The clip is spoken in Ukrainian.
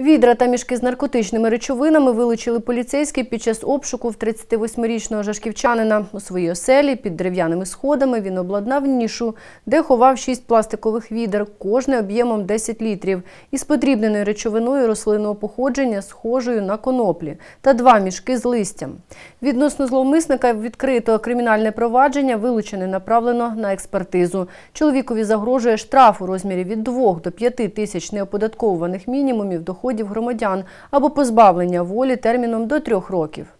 Відра та мішки з наркотичними речовинами вилучили поліцейські під час обшуку в 38-річного жашківчанина. У своїй оселі під дерев'яними сходами він обладнав нішу, де ховав шість пластикових відер, кожне об'ємом 10 літрів, із потрібненою речовиною рослинного походження, схожою на коноплі, та два мішки з листям. Відносно зловмисника відкрито кримінальне провадження вилучене направлено на експертизу. Чоловікові загрожує штраф у розмірі від 2 до 5 тисяч неоподатковуваних мінімумів доходу доходів громадян або позбавлення волі терміном до трьох років.